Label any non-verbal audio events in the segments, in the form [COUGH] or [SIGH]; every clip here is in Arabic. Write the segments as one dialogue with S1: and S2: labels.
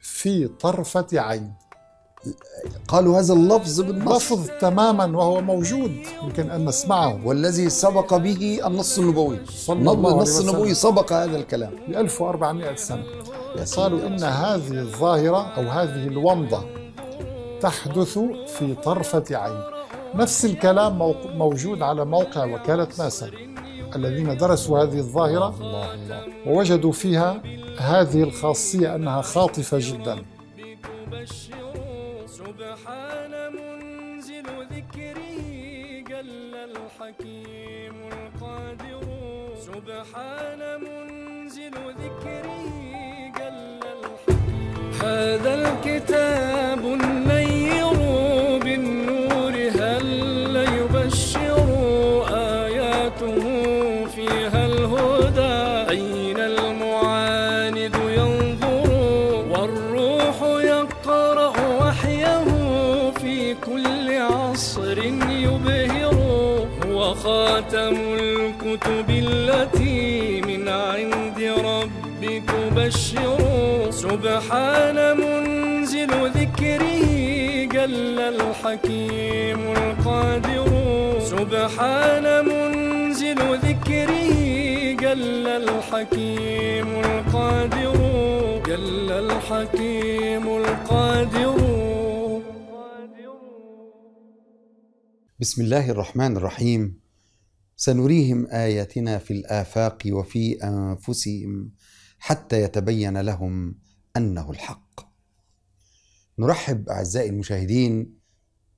S1: في طرفة عين قالوا هذا اللفظ بالنص لفظ تماما وهو موجود يمكن أن نسمعه والذي سبق به النص النبوي النص النبوي سبق هذا الكلام ب 1400 سنة قالوا إن هذه الظاهرة أو هذه الومضة تحدث في طرفة عين نفس الكلام موجود على موقع وكالة ناسا الذين درسوا هذه الظاهرة ووجدوا فيها هذه الخاصية أنها خاطفة جدا سبحان منزل
S2: ذكره جل الحكيم القادر سبحان منزل ذكره جل الحكيم هذا الكتاب الحكيم القادر سبحان منزل ذكره جل الحكيم القادر جل الحكيم القادر
S3: بسم الله الرحمن الرحيم سنريهم اياتنا في الافاق وفي انفسهم حتى يتبين لهم انه الحق نرحب اعزائي المشاهدين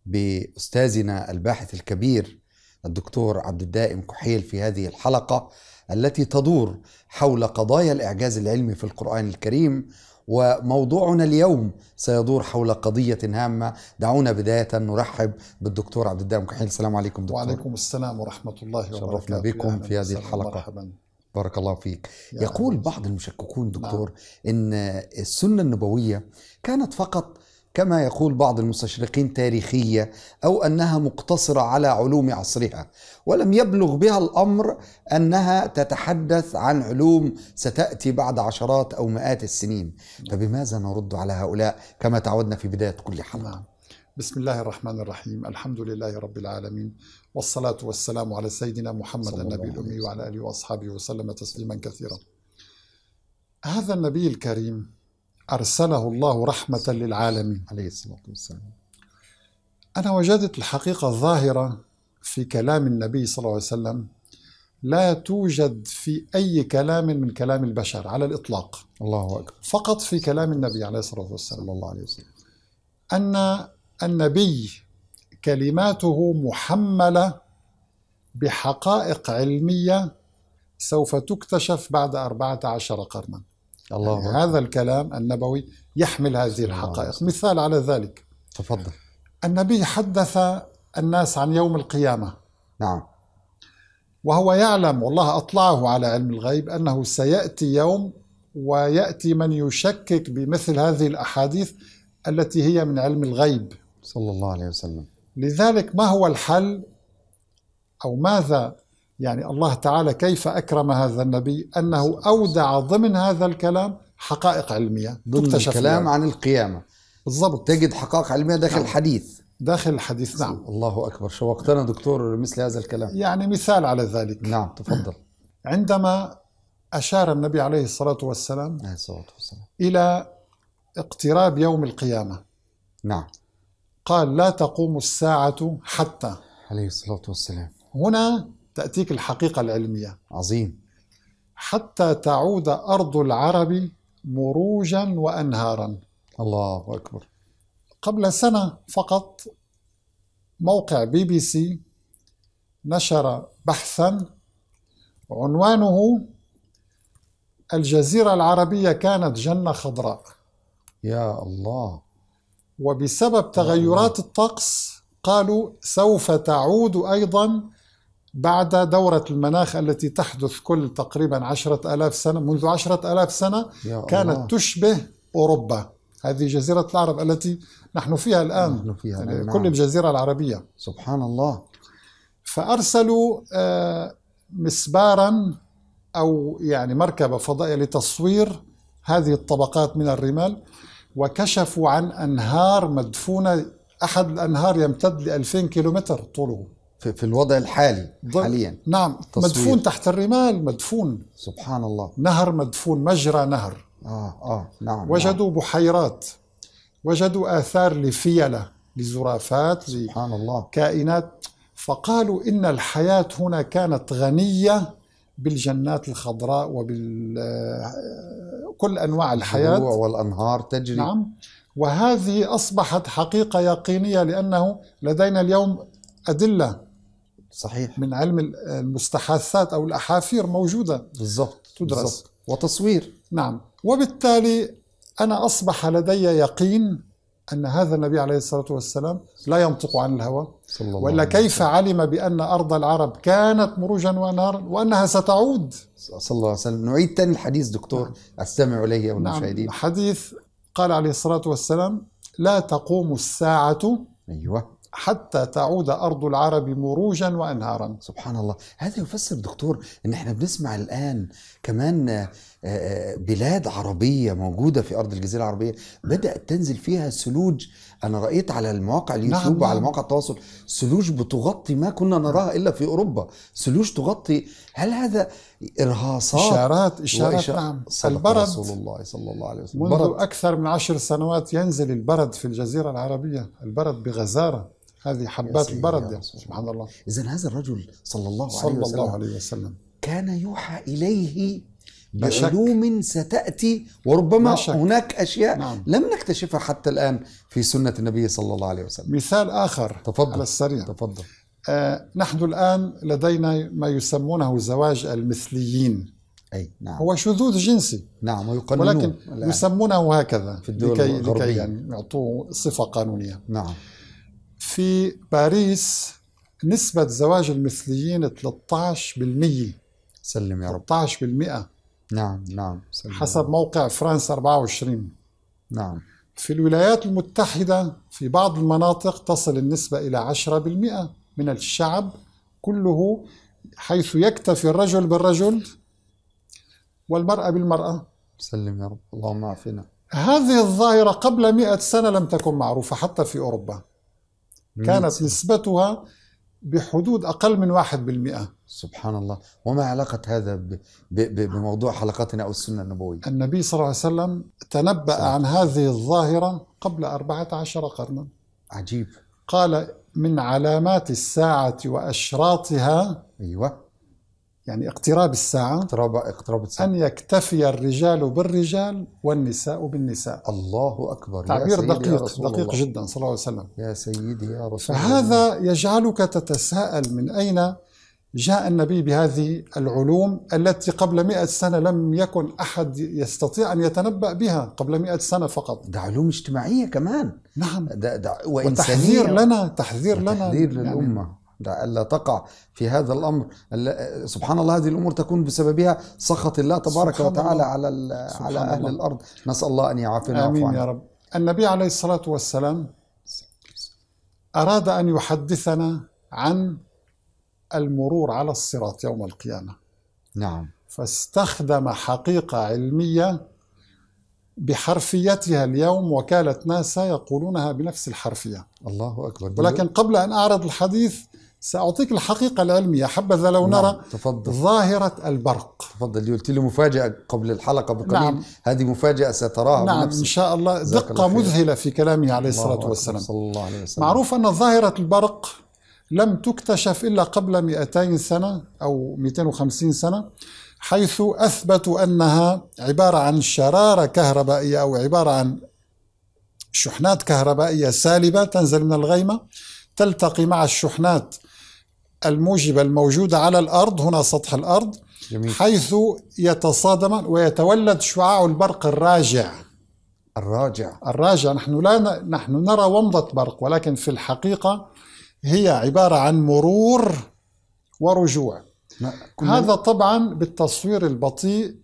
S3: باستاذنا الباحث الكبير الدكتور عبد الدائم كحيل في هذه الحلقه التي تدور حول قضايا الاعجاز العلمي في القران الكريم وموضوعنا اليوم سيدور حول قضية هامة دعونا بداية نرحب بالدكتور عبد الدائم كحيل السلام عليكم دكتور وعليكم
S1: السلام ورحمة الله وبركاته شرفنا بكم
S3: في هذه الحلقة مرحبا. بارك الله فيك يقول بعض المشككون دكتور نعم. ان السنه النبويه كانت فقط كما يقول بعض المستشرقين تاريخية أو أنها مقتصرة على علوم عصرها ولم يبلغ بها الأمر أنها تتحدث عن علوم ستأتي بعد عشرات أو مئات السنين فبماذا نرد على هؤلاء كما تعودنا في بداية كل حلقة نعم.
S1: بسم الله الرحمن الرحيم الحمد لله رب العالمين والصلاة والسلام على سيدنا محمد النبي الأمي وعلى آله وأصحابه وسلم تسليما كثيرا هذا النبي الكريم أرسله الله رحمة للعالمين عليه الصلاة والسلام أنا وجدت الحقيقة ظاهرة في كلام النبي صلى الله عليه وسلم لا توجد في أي كلام من كلام البشر على الإطلاق الله أكبر فقط في كلام النبي عليه الصلاة والسلام الله عليه وسلم أن النبي كلماته محملة بحقائق علمية سوف تكتشف بعد أربعة عشر قرنا الله يعني هذا الكلام النبوي يحمل هذه الحقائق مثال على ذلك تفضل النبي حدث الناس عن يوم القيامة نعم وهو يعلم والله أطلعه على علم الغيب أنه سيأتي يوم ويأتي من يشكك بمثل هذه الأحاديث التي هي من علم الغيب صلى الله عليه وسلم لذلك ما هو الحل أو ماذا يعني الله تعالى كيف أكرم هذا النبي أنه أودع ضمن هذا الكلام حقائق علمية ضمن الكلام عن القيامة بالضبط تجد حقائق علمية داخل نعم. الحديث داخل الحديث نعم الله أكبر شوقتنا دكتور مثل هذا الكلام يعني مثال على ذلك نعم تفضل [CLEARS THROAT] عندما أشار النبي عليه الصلاة والسلام عليه الصلاة والسلام إلى اقتراب يوم القيامة نعم قال لا تقوم الساعة حتى عليه الصلاة والسلام هنا تأتيك الحقيقة العلمية عظيم حتى تعود أرض العرب مروجا وأنهارا الله أكبر قبل سنة فقط موقع بي بي سي نشر بحثا عنوانه الجزيرة العربية كانت جنة خضراء يا الله وبسبب تغيرات الطقس قالوا سوف تعود أيضا بعد دورة المناخ التي تحدث كل تقريبا عشرة ألاف سنة منذ عشرة ألاف سنة كانت الله. تشبه أوروبا هذه جزيرة العرب التي نحن فيها الآن نحن فيها يعني نعم. كل الجزيرة العربية سبحان الله فأرسلوا آه، مسبارا أو يعني مركبة فضائية لتصوير هذه الطبقات من الرمال وكشفوا عن أنهار مدفونة أحد الأنهار يمتد لألفين كيلومتر طوله في, في الوضع الحالي حاليا نعم التصوير. مدفون تحت الرمال مدفون سبحان الله نهر مدفون مجرى نهر آه آه نعم وجدوا نعم. بحيرات وجدوا آثار لفيلة لزرافات سبحان الله كائنات فقالوا إن الحياة هنا كانت غنية بالجنات الخضراء وبال آه، كل أنواع الحياة والأنهار تجري نعم وهذه أصبحت حقيقة يقينية لأنه لدينا اليوم أدلة صحيح من علم المستحاثات او الاحافير موجوده بالضبط تدرس بالزبط. وتصوير نعم وبالتالي انا اصبح لدي يقين ان هذا النبي عليه الصلاه والسلام لا ينطق عن الهوى صلى والا كيف علم بان ارض العرب كانت مروجا ونهرا وانها ستعود صلى الله عليه وسلم نعيد ثاني الحديث دكتور نعم. استمعوا اليه والمشاهدين نعم. حديث قال عليه الصلاه والسلام لا تقوم الساعه ايوه حتى تعود أرض العرب مروجا وأنهارا سبحان الله هذا يفسر دكتور أن احنا بنسمع
S3: الآن كمان آه، آه، بلاد عربية موجودة في أرض الجزيرة العربية بدأت تنزل فيها ثلوج أنا رأيت على المواقع اليوتيوب نعم, نعم. وعلى مواقع التواصل ثلوج بتغطي ما كنا نراها إلا في أوروبا ثلوج تغطي هل هذا
S1: إرهاصات إشارات إشارات وإشارات نعم البرد رسول
S3: الله صلى الله عليه
S1: وسلم منذ برد. أكثر من عشر سنوات ينزل البرد في الجزيرة العربية البرد بغزارة هذه حبات البرد يعني
S3: سبحان الله
S1: إذا هذا الرجل
S3: صلى الله عليه صلى وسلم صلى الله
S1: عليه وسلم
S3: كان يوحى إليه بعلوم ستأتي وربما هناك أشياء نعم.
S1: لم نكتشفها حتى الآن في سنة النبي صلى الله عليه وسلم مثال آخر تفضل على السريع تفضل آه نحن الآن لدينا ما يسمونه زواج المثليين أي نعم هو شذوذ جنسي نعم ويقننون ولكن الآن. يسمونه هكذا في الدول لكي, لكي يعني يعطوه صفة قانونية نعم في باريس نسبة زواج المثليين 13% سلم يا رب 13% نعم نعم سلم حسب موقع فرنسا 24 نعم في الولايات المتحدة في بعض المناطق تصل النسبة إلى 10% من الشعب كله حيث يكتفي الرجل بالرجل والمرأة بالمرأة
S3: سلم يا رب اللهم عافنا
S1: هذه الظاهرة قبل مئة سنة لم تكن معروفة حتى في أوروبا كانت نسبتها بحدود أقل من 1% سبحان الله وما علاقة هذا بموضوع حلقتنا أو السنة النبوية النبي صلى الله عليه وسلم تنبأ صح. عن هذه الظاهرة قبل 14 قرنا عجيب قال من علامات الساعة وأشراطها أيوة يعني اقتراب الساعة اقتراب اقتراب الساعة أن يكتفي الرجال بالرجال والنساء بالنساء الله أكبر تعبير يا دقيق يا رسول دقيق الله. جدا صلى الله عليه وسلم يا سيدي يا رسول فهذا الله. يجعلك تتساءل من أين جاء النبي بهذه العلوم التي قبل مئة سنة لم يكن أحد يستطيع أن يتنبأ بها قبل مئة سنة فقط ده علوم اجتماعية كمان نعم ده ده وتحذير لنا تحذير لنا تحذير
S3: للأمة يعني لا تقع في هذا الأمر سبحان الله هذه الأمور تكون
S1: بسببها سخط الله تبارك وتعالى على
S3: على أهل الله. الأرض
S1: نسأل الله أن يعافينا آمين يا رب النبي عليه الصلاة والسلام أراد أن يحدثنا عن المرور على الصراط يوم القيامة نعم فاستخدم حقيقة علمية بحرفيتها اليوم وكالة ناسا يقولونها بنفس الحرفية الله أكبر ولكن قبل أن أعرض الحديث سأعطيك الحقيقة العلمية حبذا لو نعم. نرى تفضل. ظاهرة البرق تفضل قلت لي مفاجأة قبل الحلقة بقليل نعم. هذه مفاجأة ستراها نعم بنفسك. إن شاء الله دقة مذهلة في كلامه عليه الصلاة والسلام صلى الله عليه وسلم معروف أن ظاهرة البرق لم تكتشف إلا قبل 200 سنة أو 250 سنة حيث أثبتوا أنها عبارة عن شرارة كهربائية أو عبارة عن شحنات كهربائية سالبة تنزل من الغيمة تلتقي مع الشحنات الموجبة الموجودة على الأرض هنا سطح الأرض جميل. حيث يتصادم ويتولد شعاع البرق الراجع الراجع الراجع نحن لا ن... نحن نرى ومضة برق ولكن في الحقيقة هي عبارة عن مرور ورجوع كل... هذا طبعا بالتصوير البطيء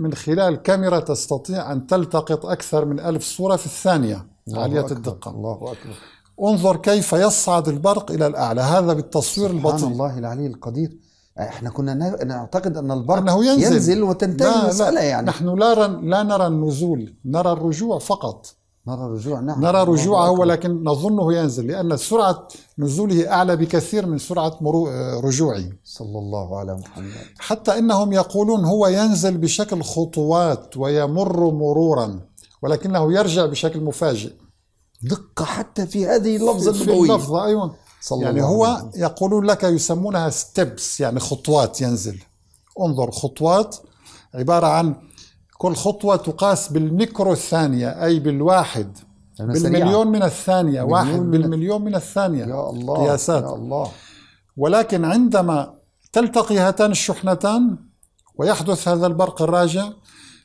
S1: من خلال كاميرا تستطيع أن تلتقط أكثر من ألف صورة في الثانية عالية الدقة الله أكبر انظر كيف يصعد البرق إلى الأعلى هذا بالتصوير سبحان البطيء سبحان الله العلي القدير احنا كنا نعتقد ان البرق أنه ينزل, ينزل وتنتهي لا المساله لا يعني نحن لا لا نرى النزول نرى الرجوع فقط نرى الرجوع نعم نرى رجوعه ولكن نظنه ينزل لأن سرعة نزوله أعلى بكثير من سرعة آه، رجوعه صلى الله على محمد حتى إنهم يقولون هو ينزل بشكل خطوات ويمر مرورا ولكنه يرجع بشكل مفاجئ دقة حتى في هذه اللفظة النبوية اللفظة أيوة صلى يعني الله هو يقولون لك يسمونها ستيبس يعني خطوات ينزل انظر خطوات عبارة عن كل خطوة تقاس بالميكرو الثانية أي بالواحد يعني بالمليون من الثانية واحد من بالمليون من الثانية يا الله قياسات يا الله ولكن عندما تلتقي هاتان الشحنتان ويحدث هذا البرق الراجع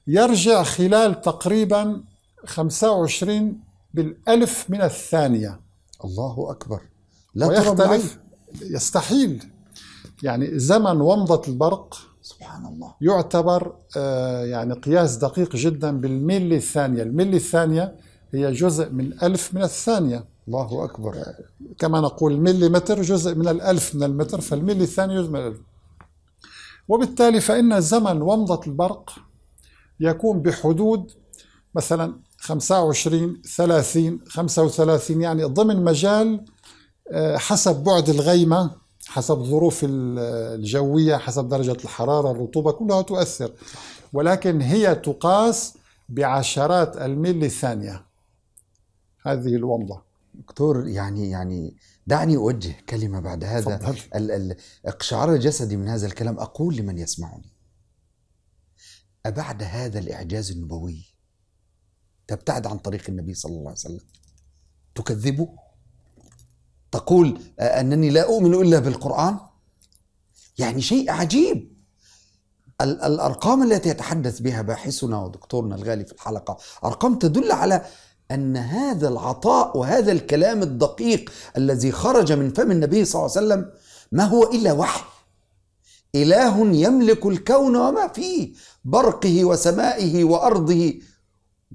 S1: يرجع خلال تقريبا 25 بالألف من الثانية الله أكبر لا ويختلف يستحيل يعني زمن ومضة البرق سبحان الله يعتبر آه، يعني قياس دقيق جدا بالملي الثانية الملي الثانية هي جزء من ألف من الثانية الله أكبر كما نقول ملي متر جزء من الألف من المتر فالملي الثاني جزء من الألف وبالتالي فإن زمن ومضة البرق يكون بحدود مثلا 25 30 35 يعني ضمن مجال آه، حسب بعد الغيمة حسب الظروف الجوية حسب درجة الحرارة الرطوبة كلها تؤثر ولكن هي تقاس بعشرات الملي الثانية هذه الومضة دكتور يعني يعني دعني أوجه
S3: كلمة بعد هذا الاقشعار الجسدي من هذا الكلام أقول لمن يسمعني أبعد هذا الإعجاز النبوي تبتعد عن طريق النبي صلى الله عليه وسلم تكذبه تقول انني لا اؤمن الا بالقران يعني شيء عجيب الارقام التي يتحدث بها باحثنا ودكتورنا الغالي في الحلقه ارقام تدل على ان هذا العطاء وهذا الكلام الدقيق الذي خرج من فم النبي صلى الله عليه وسلم ما هو الا وحي اله يملك الكون وما فيه برقه وسمائه وارضه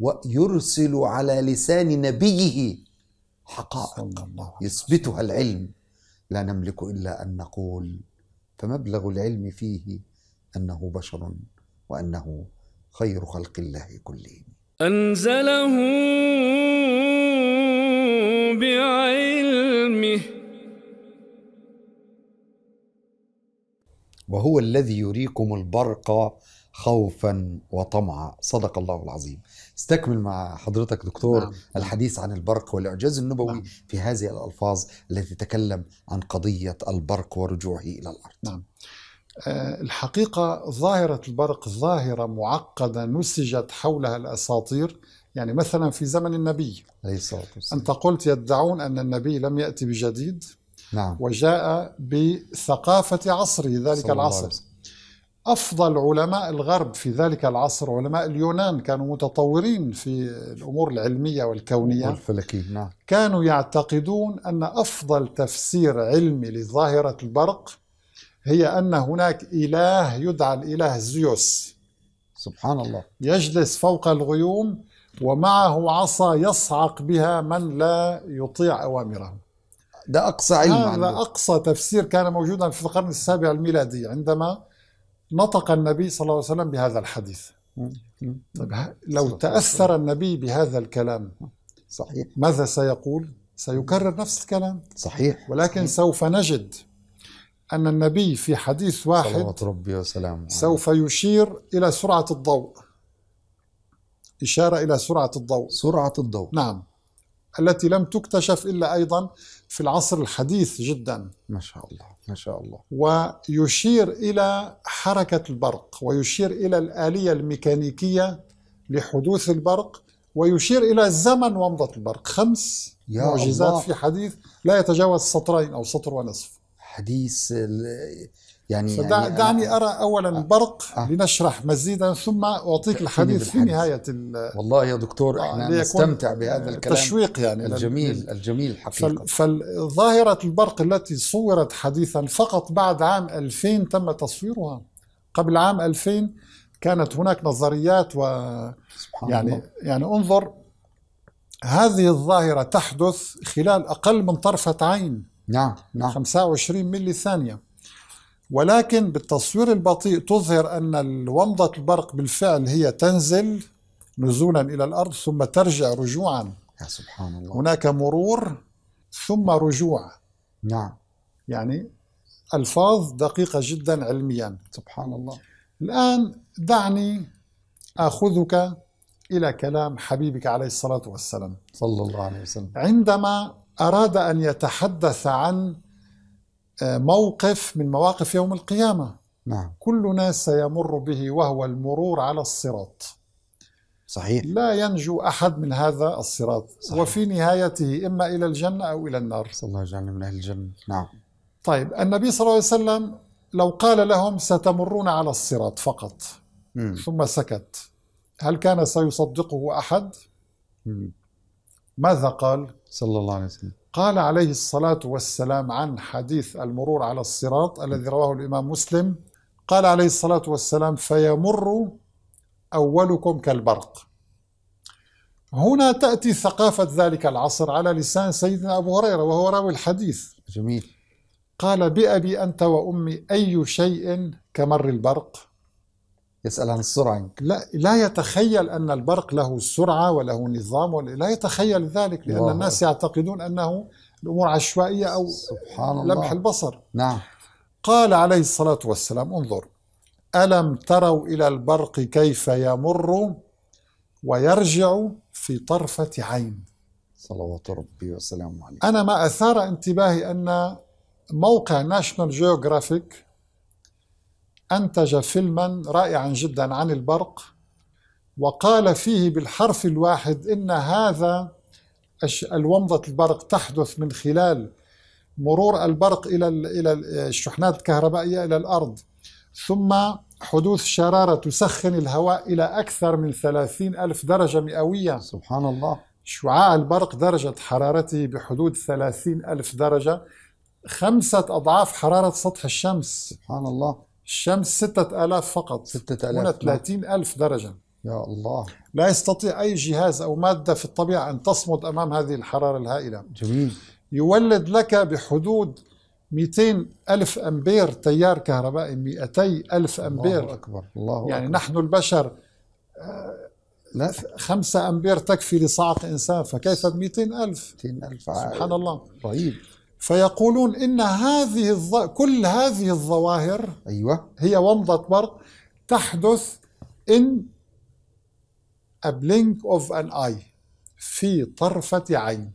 S3: ويرسل على لسان نبيه حقائق يثبتها العلم لا نملك إلا أن نقول فمبلغ العلم فيه أنه بشر وأنه خير خلق الله كلهم أنزله
S2: بعلمه
S3: وهو الذي يريكم البرق خوفا وطمعا صدق الله العظيم استكمل مع حضرتك دكتور نعم. الحديث عن البرق والإعجاز النبوي نعم. في هذه الألفاظ التي تتكلم عن قضية البرق ورجوعه إلى الأرض نعم.
S1: آه، الحقيقة ظاهرة البرق ظاهرة معقدة نسجت حولها الأساطير يعني مثلا في زمن النبي عليه الصلاة والسلام أنت قلت يدعون أن النبي لم يأتي بجديد نعم. وجاء بثقافة عصره ذلك العصر أفضل علماء الغرب في ذلك العصر علماء اليونان كانوا متطورين في الأمور العلمية والكونية
S3: والفلكية نعم.
S1: كانوا يعتقدون أن أفضل تفسير علمي لظاهرة البرق هي أن هناك إله يدعى الإله زيوس سبحان الله يجلس فوق الغيوم ومعه عصا يصعق بها من لا يطيع أوامره ده أقصى علم هذا عنده. أقصى تفسير كان موجودا في القرن السابع الميلادي عندما نطق النبي صلى الله عليه وسلم بهذا الحديث طيب لو تأثر النبي بهذا الكلام صحيح ماذا سيقول؟ سيكرر نفس الكلام صحيح ولكن صحيح. سوف نجد أن النبي في حديث واحد صلوات
S3: ربي وسلامه
S1: سوف يشير إلى سرعة الضوء إشارة إلى سرعة الضوء سرعة الضوء نعم التي لم تكتشف إلا أيضا في العصر الحديث جدا ما شاء
S3: الله ما شاء الله
S1: ويشير إلى حركة البرق ويشير إلى الآلية الميكانيكية لحدوث البرق ويشير إلى زمن ومضة البرق خمس يا معجزات الله. في حديث لا يتجاوز سطرين أو سطر ونصف حديث يعني, يعني دعني يعني ارى اولا آه. برق أه لنشرح مزيدا ثم اعطيك الحديث في نهايه والله يا دكتور آه احنا نستمتع بهذا الكلام تشويق يعني الجميل الجميل حقيقه فظاهره البرق التي صورت حديثا فقط بعد عام 2000 تم تصويرها قبل عام 2000 كانت هناك نظريات و سبحان يعني الله. يعني انظر هذه الظاهره تحدث خلال اقل من طرفه عين نعم نعم 25 ملي ثانيه ولكن بالتصوير البطيء تظهر أن ومضة البرق بالفعل هي تنزل نزولا إلى الأرض ثم ترجع رجوعا
S3: يا سبحان الله
S1: هناك مرور ثم رجوع نعم يعني ألفاظ دقيقة جدا علميا سبحان الله الآن دعني آخذك إلى كلام حبيبك عليه الصلاة والسلام صلى الله عليه وسلم عندما أراد أن يتحدث عن آه، موقف من مواقف يوم القيامة نعم. كلنا سيمر به وهو المرور على الصراط صحيح لا ينجو أحد من هذا الصراط صحيح. وفي نهايته إما إلى الجنة أو إلى النار صلى الله عليه من أهل الجنة نعم طيب النبي صلى الله عليه وسلم لو قال لهم ستمرون على الصراط فقط م. ثم سكت هل كان سيصدقه أحد؟ م. ماذا قال؟ صلى الله عليه وسلم قال عليه الصلاة والسلام عن حديث المرور على الصراط الذي رواه الإمام مسلم قال عليه الصلاة والسلام فيمر أولكم كالبرق هنا تأتي ثقافة ذلك العصر على لسان سيدنا أبو هريرة وهو راوي الحديث جميل قال بأبي أنت وأمي أي شيء كمر البرق يسأل عن السرعة لا لا يتخيل أن البرق له سرعة وله نظام ولا لا يتخيل ذلك لأن واو. الناس يعتقدون أنه الأمور عشوائية أو سبحان الله. لمح البصر نعم قال عليه الصلاة والسلام انظر ألم تروا إلى البرق كيف يمر ويرجع في طرفة عين
S3: صلوات ربي وسلامه عليه
S1: أنا ما أثار انتباهي أن موقع ناشونال جيوغرافيك أنتج فيلما رائعا جدا عن البرق وقال فيه بالحرف الواحد إن هذا الومضة البرق تحدث من خلال مرور البرق إلى إلى الشحنات الكهربائية إلى الأرض ثم حدوث شرارة تسخن الهواء إلى أكثر من ثلاثين ألف درجة مئوية سبحان الله شعاع البرق درجة حرارته بحدود ثلاثين ألف درجة خمسة أضعاف حرارة سطح الشمس سبحان الله الشمس 6000 فقط 6000 30000 نعم. درجة يا الله لا يستطيع أي جهاز أو مادة في الطبيعة أن تصمد أمام هذه الحرارة الهائلة جميل يولد لك بحدود 200 ألف أمبير تيار كهربائي 200 ألف أمبير الله
S3: أكبر الله يعني
S1: أكبر. نحن البشر آه، لا خمسة أمبير تكفي لصاعة إنسان فكيف ب ألف 200 ألف سبحان الله رهيب فيقولون إن هذه الظ... كل هذه الظواهر أيوة هي ومضة برق تحدث in a blink of an eye في طرفة عين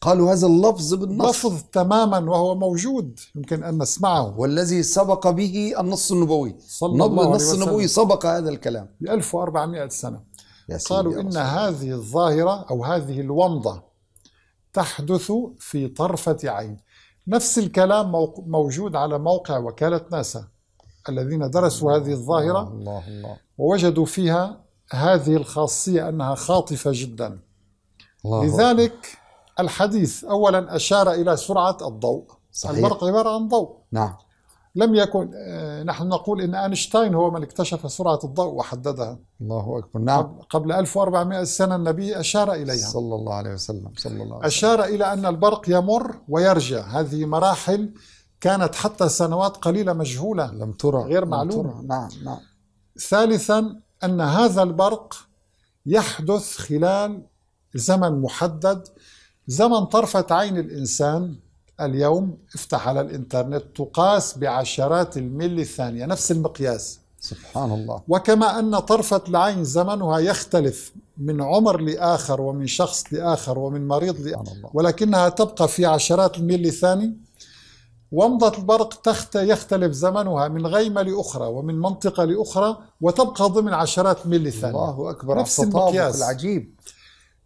S1: قالوا هذا اللفظ بالنص لفظ تماما وهو موجود يمكن أن نسمعه والذي سبق به النص النبوي صلى الله عليه النص النبوي سبق هذا الكلام ب 1400 سنة قالوا إن هذه الظاهرة أو هذه الومضة تحدث في طرفة عين نفس الكلام موجود على موقع وكالة ناسا الذين درسوا هذه الظاهرة
S3: الله الله
S1: ووجدوا فيها هذه الخاصية أنها خاطفة جدا الله لذلك الحديث أولا أشار إلى سرعة الضوء صحيح. البرق عبارة عن ضوء نعم لم يكن آه، نحن نقول ان اينشتاين هو من اكتشف سرعه الضوء وحددها الله اكبر نعم قبل 1400 سنه النبي اشار اليها صلى الله عليه وسلم صلى الله عليه وسلم اشار الى ان البرق يمر ويرجع هذه مراحل كانت حتى سنوات قليله مجهوله لم ترى غير معلومه ترى. نعم نعم ثالثا ان هذا البرق يحدث خلال زمن محدد زمن طرفه عين الانسان اليوم افتح على الانترنت تقاس بعشرات الملي الثانية نفس المقياس سبحان الله وكما أن طرفة العين زمنها يختلف من عمر لآخر ومن شخص لآخر ومن مريض لآخر ولكنها تبقى في عشرات الملي الثاني ومضة البرق تخت يختلف زمنها من غيمة لأخرى ومن منطقة لأخرى وتبقى ضمن عشرات ملي ثانية الله أكبر نفس المقياس العجيب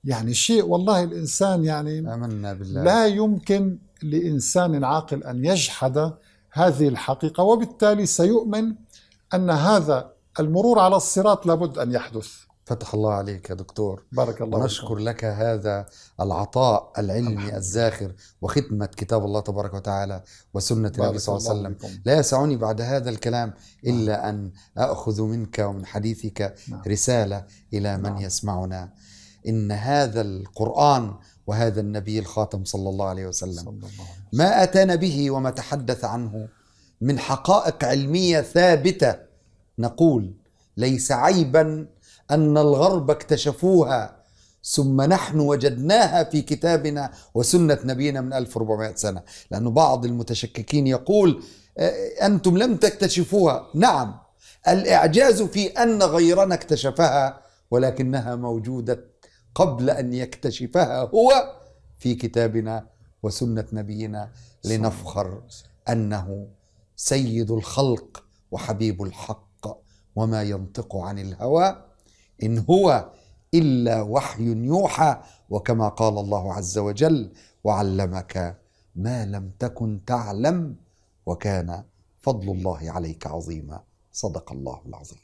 S1: يعني شيء والله الإنسان يعني آمنا بالله لا يمكن لإنسان عاقل أن يجحد هذه الحقيقة وبالتالي سيؤمن أن هذا المرور على الصراط لابد أن يحدث
S3: فتح الله عليك يا دكتور بارك الله نشكر لك هذا العطاء العلمي الزاخر وختمة كتاب الله تبارك وتعالى وسنة النبي صلى الله عليه وسلم لا يسعني بعد هذا الكلام نعم. إلا أن أخذ منك ومن حديثك نعم. رسالة إلى من نعم. يسمعنا إن هذا القرآن وهذا النبي الخاتم صلى الله عليه وسلم ما أتانا به وما تحدث عنه من حقائق علمية ثابتة نقول ليس عيبا أن الغرب اكتشفوها ثم نحن وجدناها في كتابنا وسنة نبينا من 1400 سنة لأن بعض المتشككين يقول آه، أنتم لم تكتشفوها نعم الإعجاز في أن غيرنا اكتشفها ولكنها موجودة قبل ان يكتشفها هو في كتابنا وسنه نبينا لنفخر انه سيد الخلق وحبيب الحق وما ينطق عن الهوى ان هو الا وحي يوحى وكما قال الله عز وجل وعلمك ما لم تكن تعلم وكان فضل الله عليك عظيما صدق الله
S2: العظيم